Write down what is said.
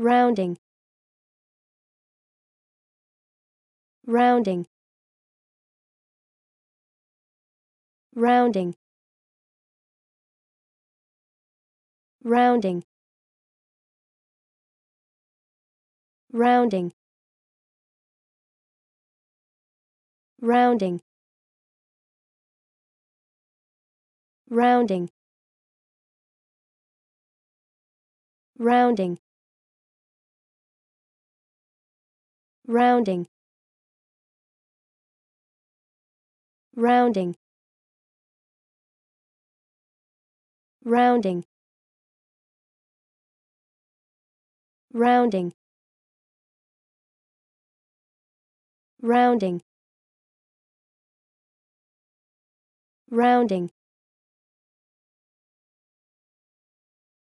rounding rounding rounding rounding rounding rounding rounding rounding rounding rounding rounding rounding rounding rounding